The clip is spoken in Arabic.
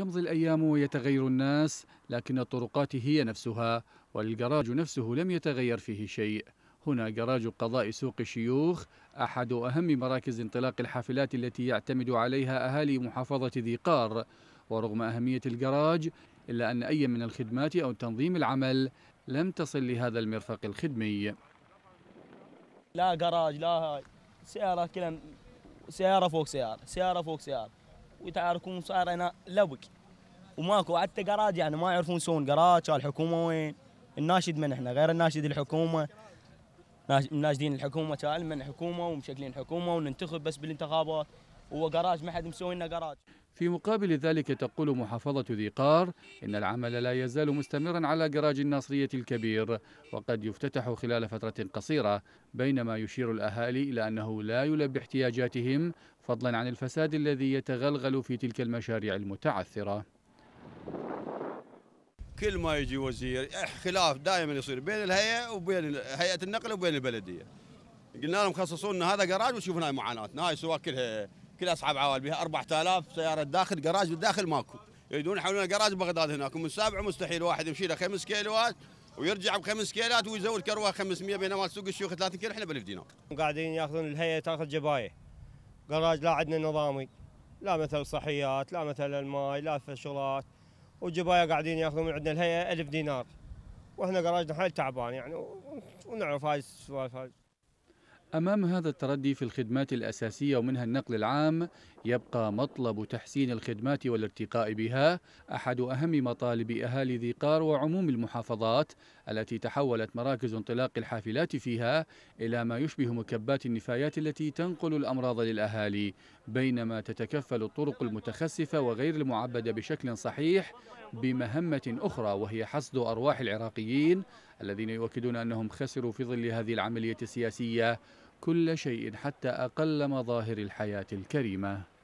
تمضي الأيام ويتغير الناس لكن الطرقات هي نفسها والجراج نفسه لم يتغير فيه شيء هنا جراج قضاء سوق الشيوخ أحد أهم مراكز انطلاق الحافلات التي يعتمد عليها أهالي محافظة ذي قار ورغم أهمية الجراج إلا أن أي من الخدمات أو تنظيم العمل لم تصل لهذا المرفق الخدمي لا جراج لا هاي سيارة كلا سيارة فوق سيارة سيارة فوق سيارة ويتعاركون صار انا لبك وماكو حتى قراج يعني ما يعرفون يسوون قراج الحكومه وين الناشد من احنا غير الناشد الحكومه ناشدين الحكومه تعال من حكومه ومشكلين حكومه وننتخب بس بالانتخابات قراج ما حد مسوي لنا قراج في مقابل ذلك تقول محافظة ذي قار إن العمل لا يزال مستمرا على جراج الناصرية الكبير وقد يفتتح خلال فترة قصيرة بينما يشير الأهالي إلى أنه لا يلبي احتياجاتهم فضلا عن الفساد الذي يتغلغل في تلك المشاريع المتعثرة كل ما يجي وزير خلاف دائما يصير بين الهيئة وبين هيئة النقل وبين البلدية قلنا لهم خصصوا لنا هذا جراج وشوفنا هاي معاناتنا هاي سواء كلها كل اصحاب عوال بها 4000 سياره داخل جراج بالداخل ماكو يريدون يحولون جراج بغداد هناك ومن سابع مستحيل واحد يمشي له خمس كيلوات ويرجع بخمس كيلات ويزود كروه 500 بينما سوق الشيوخ 30 كيلو احنا ب 1000 دينار قاعدين ياخذون الهيئه تاخذ جبايه قراج لا عندنا نظامي لا مثل صحيات لا مثل الماي لا فشلات وجبايا قاعدين ياخذون من عندنا الهيئه 1000 دينار واحنا جراجنا حيل تعبان يعني ونعرف هاي السوالف هاي أمام هذا التردي في الخدمات الأساسية ومنها النقل العام يبقى مطلب تحسين الخدمات والارتقاء بها أحد أهم مطالب أهالي ذي قار وعموم المحافظات التي تحولت مراكز انطلاق الحافلات فيها إلى ما يشبه مكبات النفايات التي تنقل الأمراض للأهالي بينما تتكفل الطرق المتخسفة وغير المعبدة بشكل صحيح بمهمة أخرى وهي حصد أرواح العراقيين الذين يؤكدون أنهم خسروا في ظل هذه العملية السياسية كل شيء حتى أقل مظاهر الحياة الكريمة